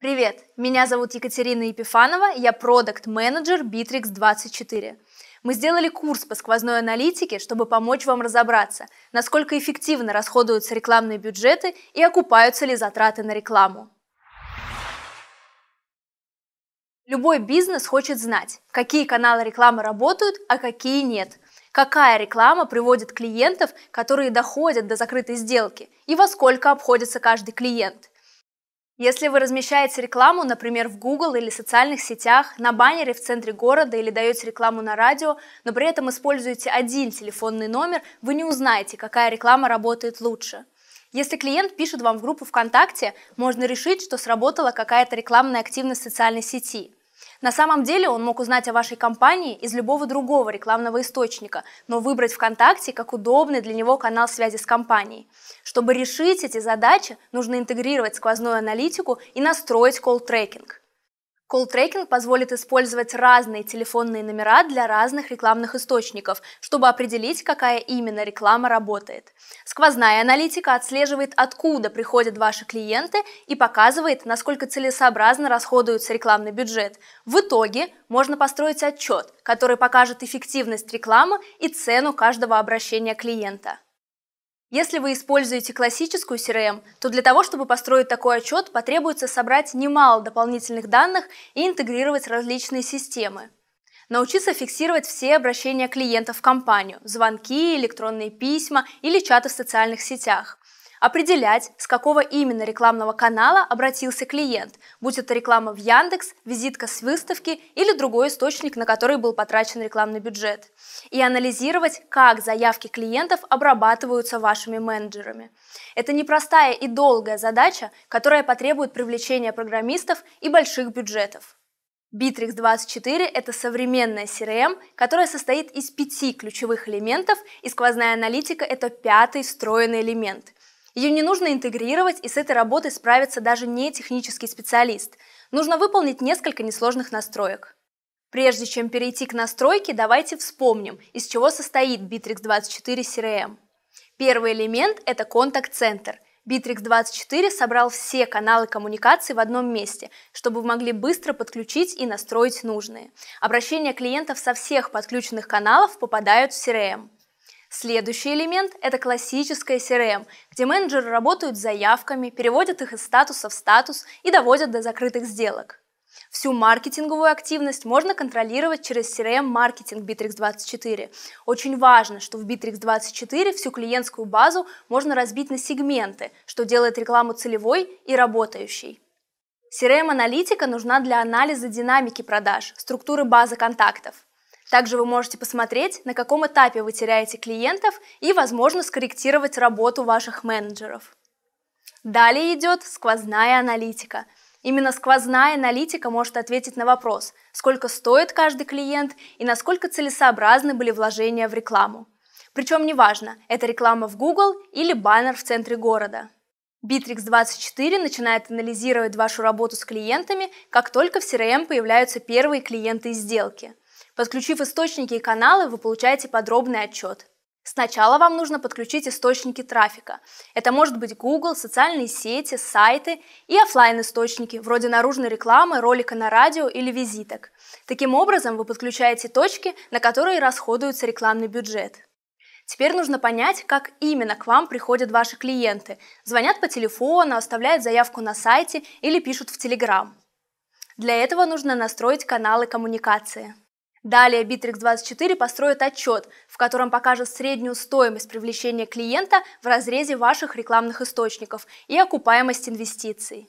Привет, меня зовут Екатерина Епифанова, я продукт-менеджер Bittrex24. Мы сделали курс по сквозной аналитике, чтобы помочь вам разобраться, насколько эффективно расходуются рекламные бюджеты и окупаются ли затраты на рекламу. Любой бизнес хочет знать, какие каналы рекламы работают, а какие нет. Какая реклама приводит клиентов, которые доходят до закрытой сделки, и во сколько обходится каждый клиент – если вы размещаете рекламу, например, в Google или социальных сетях, на баннере в центре города или даете рекламу на радио, но при этом используете один телефонный номер, вы не узнаете, какая реклама работает лучше. Если клиент пишет вам в группу ВКонтакте, можно решить, что сработала какая-то рекламная активность социальной сети – на самом деле он мог узнать о вашей компании из любого другого рекламного источника, но выбрать ВКонтакте как удобный для него канал связи с компанией. Чтобы решить эти задачи, нужно интегрировать сквозную аналитику и настроить колл-трекинг. Колл-трекинг позволит использовать разные телефонные номера для разных рекламных источников, чтобы определить, какая именно реклама работает. Сквозная аналитика отслеживает, откуда приходят ваши клиенты и показывает, насколько целесообразно расходуется рекламный бюджет. В итоге можно построить отчет, который покажет эффективность рекламы и цену каждого обращения клиента. Если вы используете классическую CRM, то для того, чтобы построить такой отчет, потребуется собрать немало дополнительных данных и интегрировать различные системы. Научиться фиксировать все обращения клиентов в компанию – звонки, электронные письма или чаты в социальных сетях – определять, с какого именно рекламного канала обратился клиент, будь это реклама в Яндекс, визитка с выставки или другой источник, на который был потрачен рекламный бюджет, и анализировать, как заявки клиентов обрабатываются вашими менеджерами. Это непростая и долгая задача, которая потребует привлечения программистов и больших бюджетов. Bittrex 24 – это современная CRM, эм, которая состоит из пяти ключевых элементов, и сквозная аналитика – это пятый встроенный элемент, ее не нужно интегрировать, и с этой работой справится даже не технический специалист. Нужно выполнить несколько несложных настроек. Прежде чем перейти к настройке, давайте вспомним, из чего состоит Bittrex 24 CRM. Первый элемент – это контакт-центр. Bittrex 24 собрал все каналы коммуникации в одном месте, чтобы вы могли быстро подключить и настроить нужные. Обращения клиентов со всех подключенных каналов попадают в CRM. Следующий элемент – это классическая CRM, эм, где менеджеры работают с заявками, переводят их из статуса в статус и доводят до закрытых сделок. Всю маркетинговую активность можно контролировать через CRM-маркетинг эм Bittrex24. Очень важно, что в Bittrex24 всю клиентскую базу можно разбить на сегменты, что делает рекламу целевой и работающей. CRM-аналитика нужна для анализа динамики продаж, структуры базы контактов. Также вы можете посмотреть, на каком этапе вы теряете клиентов и, возможно, скорректировать работу ваших менеджеров. Далее идет сквозная аналитика. Именно сквозная аналитика может ответить на вопрос, сколько стоит каждый клиент и насколько целесообразны были вложения в рекламу. Причем неважно, это реклама в Google или баннер в центре города. Bittrex24 начинает анализировать вашу работу с клиентами, как только в CRM появляются первые клиенты из сделки – Подключив источники и каналы, вы получаете подробный отчет. Сначала вам нужно подключить источники трафика. Это может быть Google, социальные сети, сайты и офлайн источники вроде наружной рекламы, ролика на радио или визиток. Таким образом, вы подключаете точки, на которые расходуется рекламный бюджет. Теперь нужно понять, как именно к вам приходят ваши клиенты. Звонят по телефону, оставляют заявку на сайте или пишут в Телеграм. Для этого нужно настроить каналы коммуникации. Далее Bittrex24 построит отчет, в котором покажет среднюю стоимость привлечения клиента в разрезе ваших рекламных источников и окупаемость инвестиций.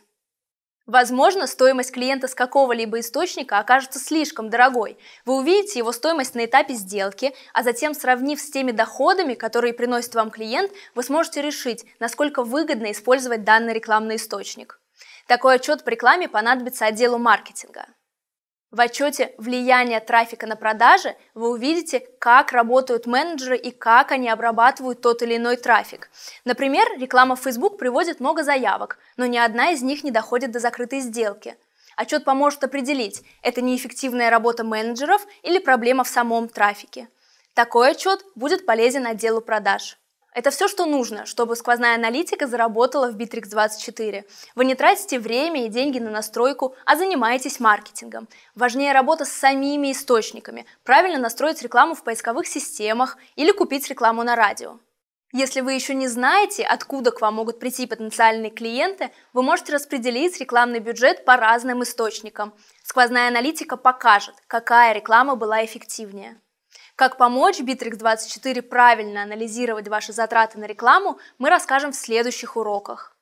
Возможно, стоимость клиента с какого-либо источника окажется слишком дорогой. Вы увидите его стоимость на этапе сделки, а затем, сравнив с теми доходами, которые приносит вам клиент, вы сможете решить, насколько выгодно использовать данный рекламный источник. Такой отчет по рекламе понадобится отделу маркетинга. В отчете «Влияние трафика на продажи» вы увидите, как работают менеджеры и как они обрабатывают тот или иной трафик. Например, реклама в Facebook приводит много заявок, но ни одна из них не доходит до закрытой сделки. Отчет поможет определить, это неэффективная работа менеджеров или проблема в самом трафике. Такой отчет будет полезен отделу продаж. Это все, что нужно, чтобы сквозная аналитика заработала в Bittrex24. Вы не тратите время и деньги на настройку, а занимаетесь маркетингом. Важнее работа с самими источниками, правильно настроить рекламу в поисковых системах или купить рекламу на радио. Если вы еще не знаете, откуда к вам могут прийти потенциальные клиенты, вы можете распределить рекламный бюджет по разным источникам. Сквозная аналитика покажет, какая реклама была эффективнее. Как помочь Bittrex24 правильно анализировать ваши затраты на рекламу, мы расскажем в следующих уроках.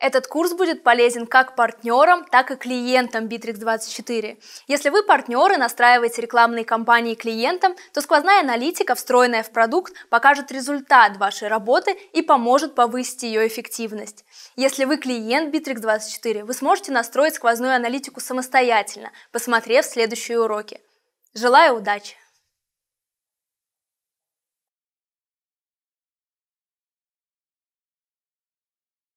Этот курс будет полезен как партнерам, так и клиентам Bittrex24. Если вы партнеры настраиваете рекламные кампании клиентам, то сквозная аналитика, встроенная в продукт, покажет результат вашей работы и поможет повысить ее эффективность. Если вы клиент Bittrex24, вы сможете настроить сквозную аналитику самостоятельно, посмотрев следующие уроки. Желаю удачи!